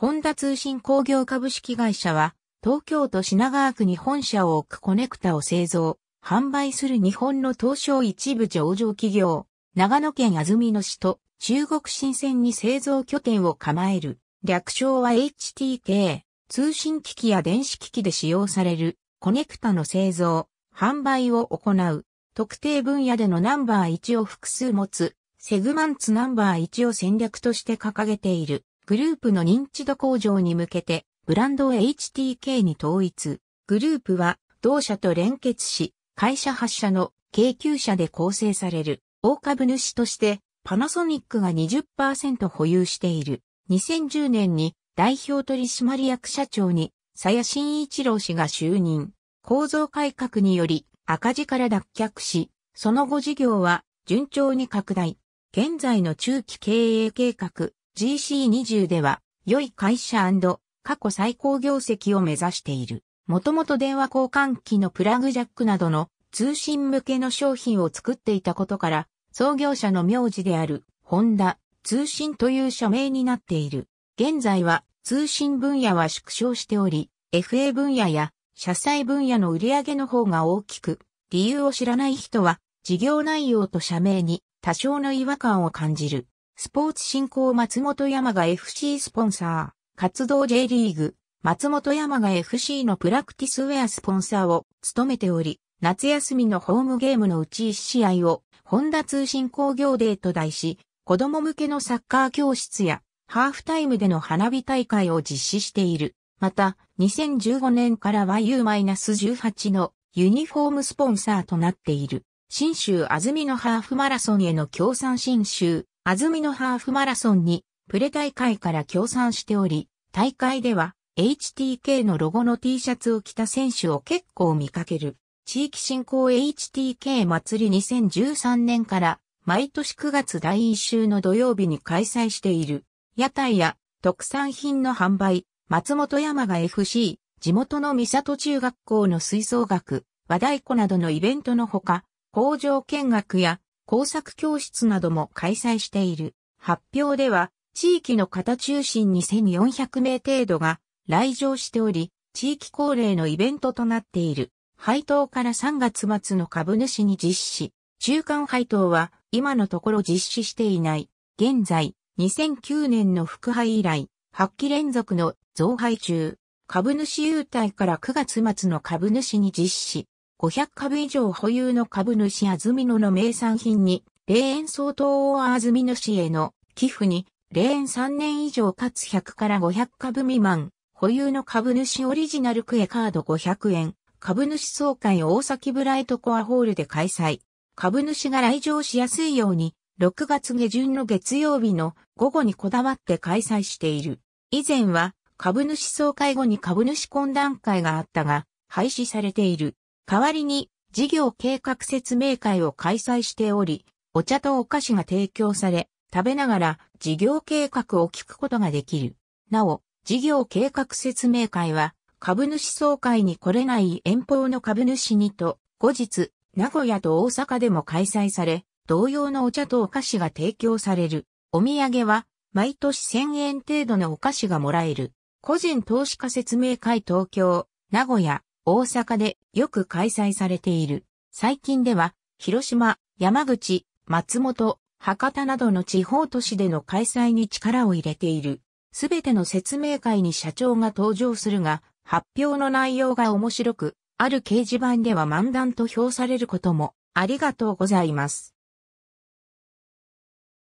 ホンダ通信工業株式会社は、東京都品川区に本社を置くコネクタを製造、販売する日本の東証一部上場企業、長野県安曇野市と中国新鮮に製造拠点を構える、略称は HTK、通信機器や電子機器で使用されるコネクタの製造、販売を行う、特定分野でのナンバー1を複数持つ、セグマンツナンバー1を戦略として掲げている。グループの認知度向上に向けて、ブランドを HTK に統一。グループは、同社と連結し、会社発社の京急社で構成される。大株主として、パナソニックが20%保有している。2010年に代表取締役社長に、鞘や新一郎氏が就任。構造改革により赤字から脱却し、その後事業は順調に拡大。現在の中期経営計画、GC20 では、良い会社過去最高業績を目指している。もともと電話交換機のプラグジャックなどの通信向けの商品を作っていたことから、創業者の名字である、ホンダ、通信という社名になっている。現在は、通信分野は縮小しており、FA 分野や、社債分野の売り上げの方が大きく、理由を知らない人は、事業内容と社名に多少の違和感を感じる。スポーツ振興松本山が FC スポンサー、活動 J リーグ、松本山が FC のプラクティスウェアスポンサーを務めており、夏休みのホームゲームのうち1試合を、ホンダ通信工業デーと題し、子供向けのサッカー教室や、ハーフタイムでの花火大会を実施している。また、2015年からは U-18 のユニフォームスポンサーとなっている。新州安曇のハーフマラソンへの協賛新州安曇野ハーフマラソンに、プレ大会から協賛しており、大会では HTK のロゴの T シャツを着た選手を結構見かける。地域振興 HTK 祭り2013年から毎年9月第1週の土曜日に開催している。屋台や特産品の販売、松本山が FC、地元の三里中学校の吹奏楽、和太鼓などのイベントのほか、工場見学や工作教室なども開催している。発表では、地域の方中心に1400名程度が来場しており、地域恒例のイベントとなっている。配当から3月末の株主に実施。中間配当は今のところ実施していない。現在、2009年の副配以来、8期連続の増配中。株主優待から9月末の株主に実施。500株以上保有の株主安曇野の名産品に、霊園相当を安住野市への寄付に、霊園3年以上かつ100から500株未満、保有の株主オリジナルクエカード500円、株主総会大崎ブライトコアホールで開催。株主が来場しやすいように、6月下旬の月曜日の午後にこだわって開催している。以前は株主総会後に株主懇談会があったが、廃止されている。代わりに事業計画説明会を開催しており、お茶とお菓子が提供され、食べながら事業計画を聞くことができる。なお、事業計画説明会は、株主総会に来れない遠方の株主にと、後日、名古屋と大阪でも開催され、同様のお茶とお菓子が提供される。お土産は、毎年1000円程度のお菓子がもらえる。個人投資家説明会東京、名古屋、大阪でよく開催されている。最近では、広島、山口、松本、博多などの地方都市での開催に力を入れている。すべての説明会に社長が登場するが、発表の内容が面白く、ある掲示板では漫談と評されることも、ありがとうございます。